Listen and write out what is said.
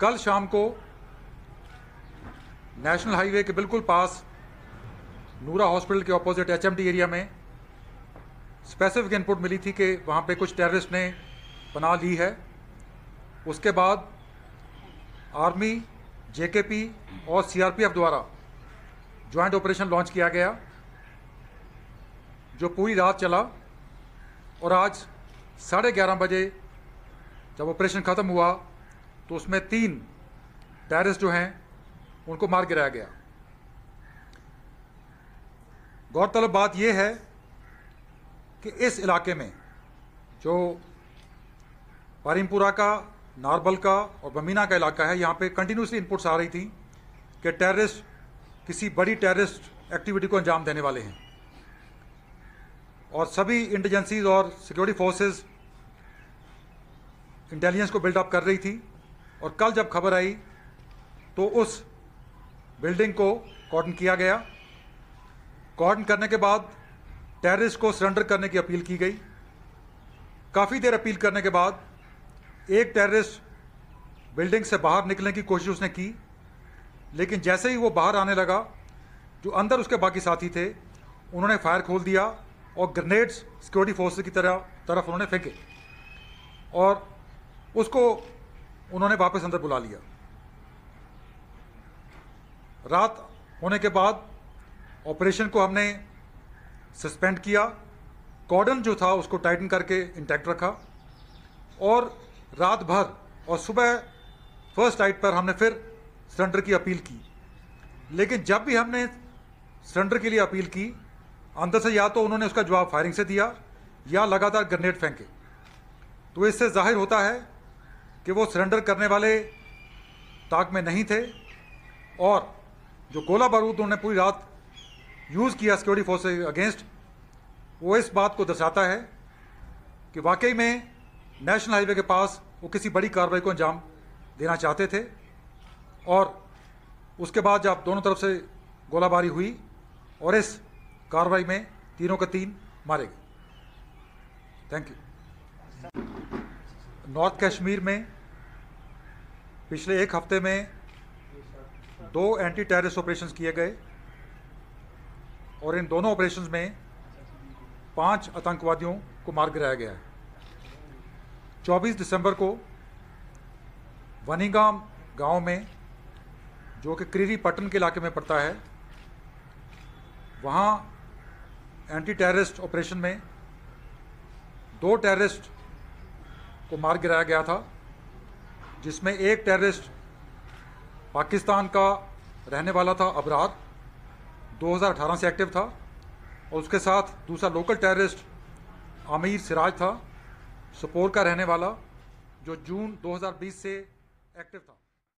कल शाम को नेशनल हाईवे के बिल्कुल पास नूरा हॉस्पिटल के ऑपोजिट एचएमडी एरिया में स्पेसिफिक इनपुट मिली थी कि वहाँ पे कुछ टेररिस्ट ने बना ली है उसके बाद आर्मी जेकेपी और सीआरपीएफ द्वारा ज्वाइंट ऑपरेशन लॉन्च किया गया जो पूरी रात चला और आज साढ़े ग्यारह बजे जब ऑपरेशन ख़त्म हुआ तो उसमें तीन टेरिस जो हैं उनको मार गिराया गया गौरतलब बात यह है कि इस इलाके में जो पारिमपुरा का नारबल का और बमीना का इलाका है यहाँ पे कंटिन्यूसली इनपुट्स आ रही थी कि टेररिस्ट किसी बड़ी टेररिस्ट एक्टिविटी को अंजाम देने वाले हैं और सभी इंटेलिजेंसीज और सिक्योरिटी फोर्सेस इंटेलिजेंस को बिल्डअप कर रही थी और कल जब खबर आई तो उस बिल्डिंग को कॉटन किया गया कॉटन करने के बाद टेररिस्ट को सरेंडर करने की अपील की गई काफ़ी देर अपील करने के बाद एक टेररिस्ट बिल्डिंग से बाहर निकलने की कोशिश उसने की लेकिन जैसे ही वो बाहर आने लगा जो अंदर उसके बाकी साथी थे उन्होंने फायर खोल दिया और ग्रेनेड्स सिक्योरिटी फोर्सेस की तरह तरफ उन्होंने फेंके और उसको उन्होंने वापस अंदर बुला लिया रात होने के बाद ऑपरेशन को हमने सस्पेंड किया कॉर्डन जो था उसको टाइटन करके इंटैक्ट रखा और रात भर और सुबह फर्स्ट नाइट पर हमने फिर सिलेंडर की अपील की लेकिन जब भी हमने सिलेंडर के लिए अपील की अंदर से या तो उन्होंने उसका जवाब फायरिंग से दिया या लगातार ग्रेनेड फेंके तो इससे जाहिर होता है कि वो सरेंडर करने वाले ताक में नहीं थे और जो गोला बारूद उन्होंने पूरी रात यूज़ किया सिक्योरिटी फोर्स अगेंस्ट वो इस बात को दर्शाता है कि वाकई में नेशनल हाईवे के पास वो किसी बड़ी कार्रवाई को अंजाम देना चाहते थे और उसके बाद जब दोनों तरफ से गोलाबारी हुई और इस कार्रवाई में तीनों के तीन मारे गए थैंक यू नॉर्थ कश्मीर में पिछले एक हफ्ते में दो एंटी टेररिस्ट ऑपरेशन किए गए और इन दोनों ऑपरेशन में पांच आतंकवादियों को मार गिराया गया है 24 दिसंबर को वनीगाम गांव में जो कि क्रीरी पटन के इलाके में पड़ता है वहां एंटी टेररिस्ट ऑपरेशन में दो टेररिस्ट को मार गिराया गया था जिसमें एक टेररिस्ट पाकिस्तान का रहने वाला था अबराध 2018 से एक्टिव था और उसके साथ दूसरा लोकल टेररिस्ट आमिर सिराज था सपोर का रहने वाला जो जून 2020 से एक्टिव था